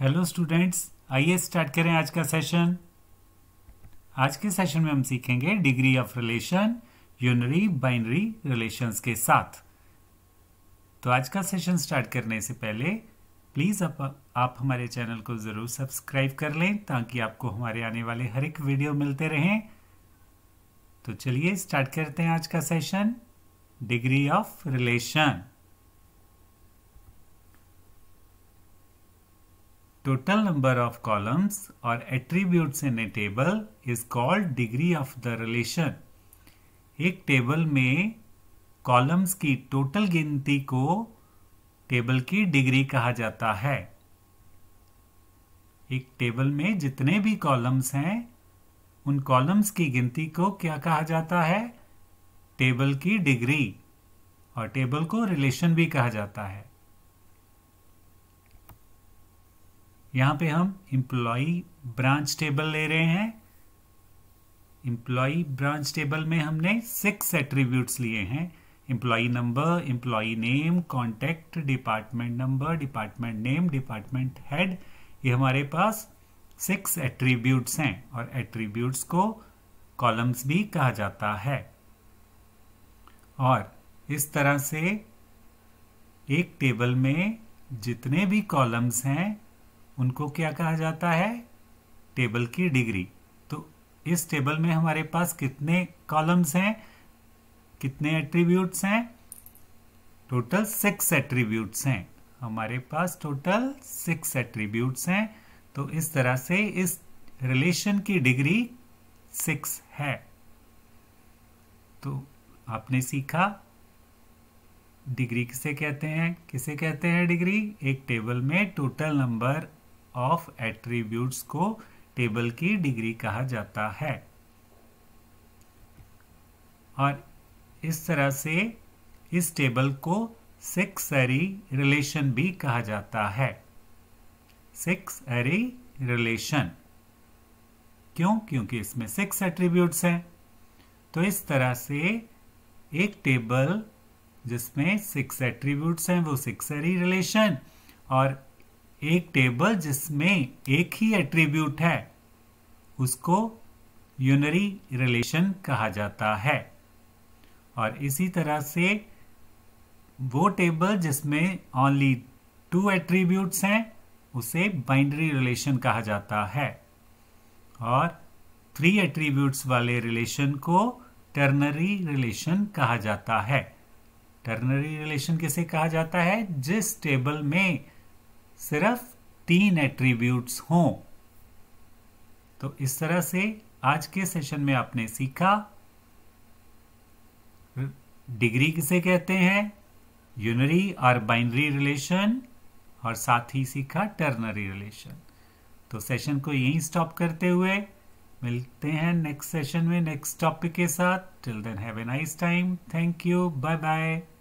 Hello students आइए start करें आज का सेशन आज के सेशन में हम सीखेंगे degree of relation unary binary relations के साथ तो आज का सेशन स्टार्ट करने से पहले प्लीज़ आप, आप हमारे चैनल को ज़रूर सब्सक्राइब कर लें ताकि आपको हमारे आने वाले हर एक वीडियो मिलते रहें तो चलिए स्टार्ट करते हैं आज का session degree of relation Total number of columns or attributes in a table is called degree of the relation. एक टेबल में कॉलम्स की टोटल गिनती को टेबल की डिग्री कहा जाता है एक टेबल में जितने भी कॉलम्स हैं उन कॉलम्स की गिनती को क्या कहा जाता है टेबल की डिग्री और टेबल को रिलेशन भी कहा जाता है यहां पे हम इंप्लॉई ब्रांच टेबल ले रहे हैं इंप्लॉई ब्रांच टेबल में हमने सिक्स एट्रीब्यूट्स लिए हैं employee number employee name contact department number department name department head ये हमारे पास सिक्स एट्रीब्यूट्स हैं और एट्रीब्यूट्स को कॉलम्स भी कहा जाता है और इस तरह से एक टेबल में जितने भी कॉलम्स हैं उनको क्या कहा जाता है टेबल की डिग्री तो इस टेबल में हमारे पास कितने कॉलम्स हैं कितने एट्रीब्यूट्स हैं टोटल सिक्स एट्रीब्यूट्स हैं हमारे पास टोटल सिक्स एट्रीब्यूट्स हैं तो इस तरह से इस रिलेशन की डिग्री सिक्स है तो आपने सीखा डिग्री किसे कहते हैं किसे कहते हैं डिग्री एक टेबल में टोटल नंबर ऑफ एट्रीब्यूट्स को टेबल की डिग्री कहा जाता है और इस तरह से इस टेबल को सिक्स एरी रिलेशन भी कहा जाता है सिक्स एरी रिलेशन क्यों क्योंकि इसमें सिक्स एट्रीब्यूट्स हैं तो इस तरह से एक टेबल जिसमें सिक्स एट्रीब्यूट्स हैं वो सिक्स एरी रिलेशन और एक टेबल जिसमें एक ही एट्रीब्यूट है उसको यूनरी रिलेशन कहा जाता है और इसी तरह से वो टेबल जिसमें ओनली टू एट्रीब्यूट्स हैं उसे बाइंडरी रिलेशन कहा जाता है और थ्री एट्रीब्यूट्स वाले रिलेशन को टर्नरी रिलेशन कहा जाता है टर्नरी रिलेशन किसे कहा जाता है जिस टेबल में सिर्फ तीन एट्रीब्यूट्स हों तो इस तरह से आज के सेशन में आपने सीखा डिग्री किसे कहते हैं यूनरी और बाइनरी रिलेशन और साथ ही सीखा टर्नरी रिलेशन तो सेशन को यहीं स्टॉप करते हुए मिलते हैं नेक्स्ट सेशन में नेक्स्ट टॉपिक के साथ till then have a nice time thank you bye bye